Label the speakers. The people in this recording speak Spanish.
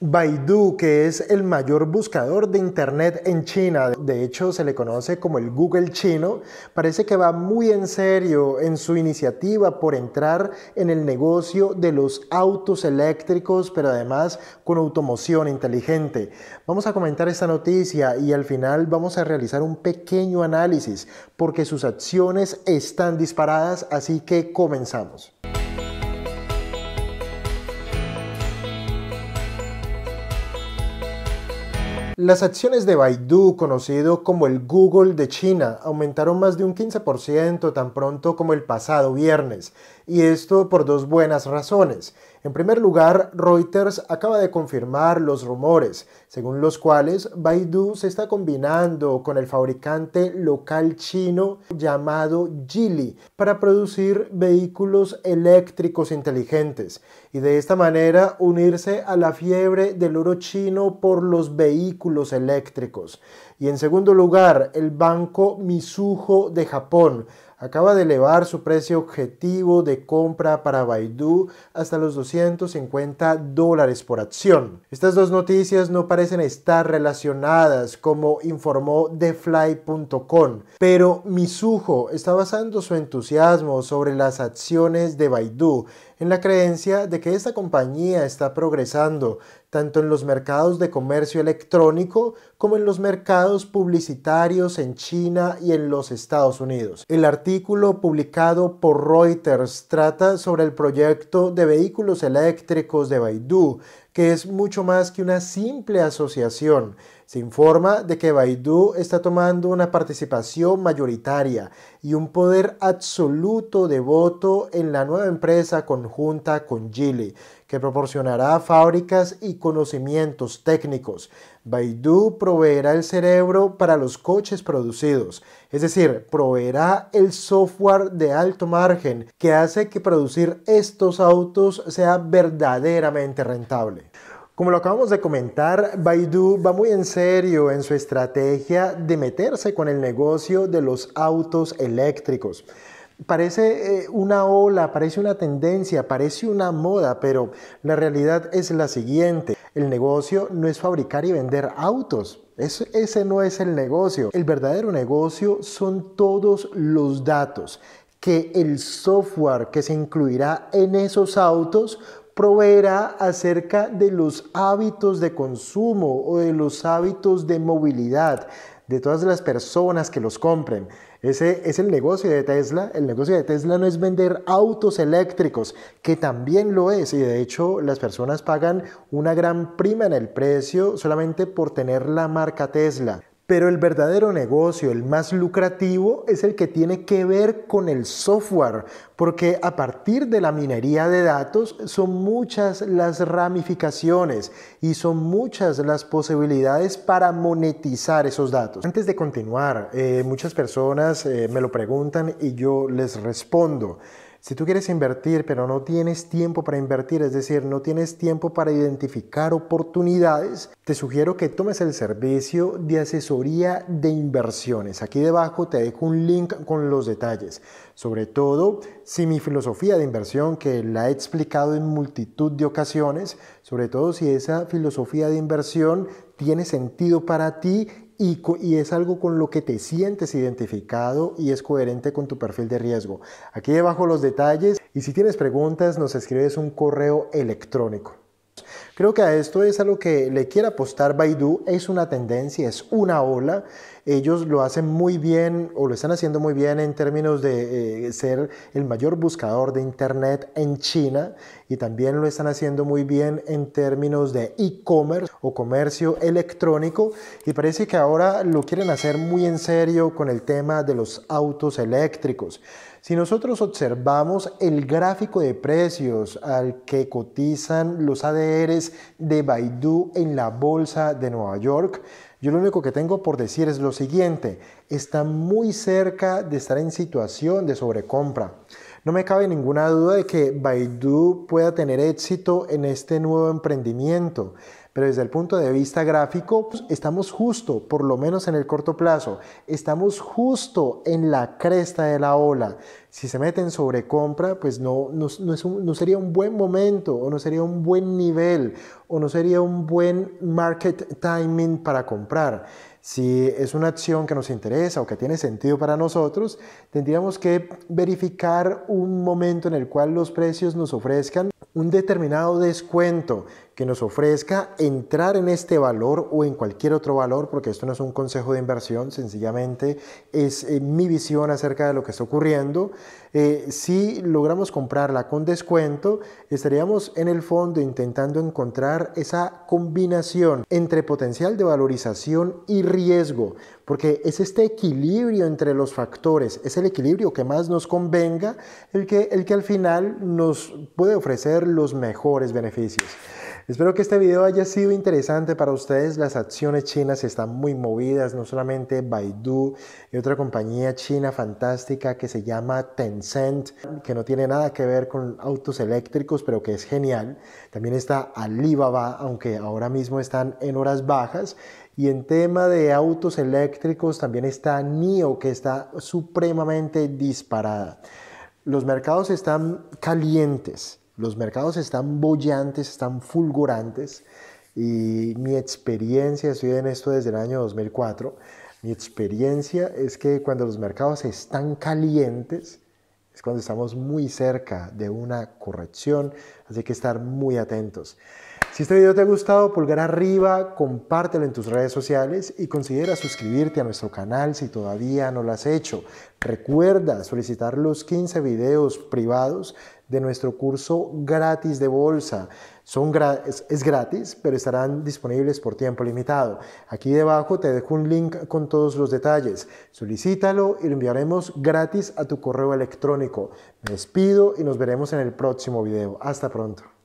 Speaker 1: Baidu, que es el mayor buscador de Internet en China, de hecho se le conoce como el Google chino, parece que va muy en serio en su iniciativa por entrar en el negocio de los autos eléctricos, pero además con automoción inteligente. Vamos a comentar esta noticia y al final vamos a realizar un pequeño análisis porque sus acciones están disparadas, así que comenzamos. Las acciones de Baidu, conocido como el Google de China, aumentaron más de un 15% tan pronto como el pasado viernes, y esto por dos buenas razones. En primer lugar, Reuters acaba de confirmar los rumores, según los cuales Baidu se está combinando con el fabricante local chino llamado Geely para producir vehículos eléctricos inteligentes y de esta manera unirse a la fiebre del oro chino por los vehículos eléctricos. Y en segundo lugar, el banco Misujo de Japón acaba de elevar su precio objetivo de compra para Baidu hasta los 250 dólares por acción. Estas dos noticias no parecen estar relacionadas, como informó TheFly.com, pero Misujo está basando su entusiasmo sobre las acciones de Baidu en la creencia de que esta compañía está progresando tanto en los mercados de comercio electrónico como en los mercados publicitarios en China y en los Estados Unidos. El artículo publicado por Reuters trata sobre el proyecto de vehículos eléctricos de Baidu, que es mucho más que una simple asociación se informa de que Baidu está tomando una participación mayoritaria y un poder absoluto de voto en la nueva empresa conjunta con Geely, que proporcionará fábricas y conocimientos técnicos. Baidu proveerá el cerebro para los coches producidos, es decir, proveerá el software de alto margen que hace que producir estos autos sea verdaderamente rentable. Como lo acabamos de comentar, Baidu va muy en serio en su estrategia de meterse con el negocio de los autos eléctricos. Parece eh, una ola, parece una tendencia, parece una moda, pero la realidad es la siguiente. El negocio no es fabricar y vender autos. ese no es el negocio. El verdadero negocio son todos los datos que el software que se incluirá en esos autos proveerá acerca de los hábitos de consumo o de los hábitos de movilidad de todas las personas que los compren. Ese es el negocio de Tesla. El negocio de Tesla no es vender autos eléctricos, que también lo es, y de hecho las personas pagan una gran prima en el precio solamente por tener la marca Tesla. Pero el verdadero negocio, el más lucrativo, es el que tiene que ver con el software, porque a partir de la minería de datos son muchas las ramificaciones y son muchas las posibilidades para monetizar esos datos. Antes de continuar, eh, muchas personas eh, me lo preguntan y yo les respondo. Si tú quieres invertir pero no tienes tiempo para invertir, es decir, no tienes tiempo para identificar oportunidades, te sugiero que tomes el servicio de asesoría de inversiones. Aquí debajo te dejo un link con los detalles. Sobre todo, si mi filosofía de inversión, que la he explicado en multitud de ocasiones, sobre todo si esa filosofía de inversión tiene sentido para ti y, es algo con lo que te sientes identificado y es coherente con tu perfil de riesgo. Aquí debajo los detalles y si tienes preguntas nos escribes un correo electrónico. Creo que a esto es a lo que le quiere apostar Baidu. Es una tendencia, es una ola. Ellos lo hacen muy bien o lo están haciendo muy bien en términos de eh, ser el mayor buscador de Internet en China y también lo están haciendo muy bien en términos de e-commerce o comercio electrónico y parece que ahora lo quieren hacer muy en serio con el tema de los autos eléctricos. Si nosotros observamos el gráfico de precios al que cotizan los ADRs de Baidu en la Bolsa de Nueva York. Yo lo único que tengo por decir es lo siguiente, está muy cerca de estar en situación de sobrecompra. No me cabe ninguna duda de que Baidu pueda tener éxito en este nuevo emprendimiento, pero desde el punto de vista gráfico pues, estamos justo, por lo menos en el corto plazo, estamos justo en la cresta de la ola. Si se meten sobre compra, pues no, no, no sería un buen momento o no sería un buen nivel o no sería un buen market timing para comprar. Si es una acción que nos interesa o que tiene sentido para nosotros, tendríamos que verificar un momento en el cual los precios nos ofrezcan un determinado descuento que nos ofrezca entrar en este valor o en cualquier otro valor, porque esto no es un consejo de inversión, sencillamente es eh, mi visión acerca de lo que está ocurriendo. Eh, si logramos comprarla con descuento, estaríamos en el fondo intentando encontrar esa combinación entre potencial de valorización y riesgo, porque es este equilibrio entre los factores, es el equilibrio que más nos convenga, el que al final nos puede ofrecer los mejores beneficios. Espero que este video haya sido interesante para ustedes. Las acciones chinas están muy movidas, no solamente Baidu y otra compañía china fantástica que se llama Tencent, que no tiene nada que ver con autos eléctricos, pero que es genial. También está Alibaba, aunque ahora mismo están en horas bajas. Y en tema de autos eléctricos también está NIO, que está supremamente disparada. Los mercados están calientes. Los mercados están bollantes, están fulgurantes y mi experiencia, estoy en esto desde el año 2004, mi experiencia es que cuando los mercados están calientes, es cuando estamos muy cerca de una corrección, así que estar muy atentos. Si este video te ha gustado, pulgar arriba, compártelo en tus redes sociales y considera suscribirte a nuestro canal si todavía no lo has hecho. Recuerda solicitar los 15 videos privados de nuestro curso gratis de bolsa. Son es, es, gratis, pero estarán disponibles por tiempo limitado. Aquí debajo te dejo un link con todos los detalles. Solicítalo y lo enviaremos gratis a tu correo electrónico. Me despido y nos veremos en el próximo video. Hasta pronto.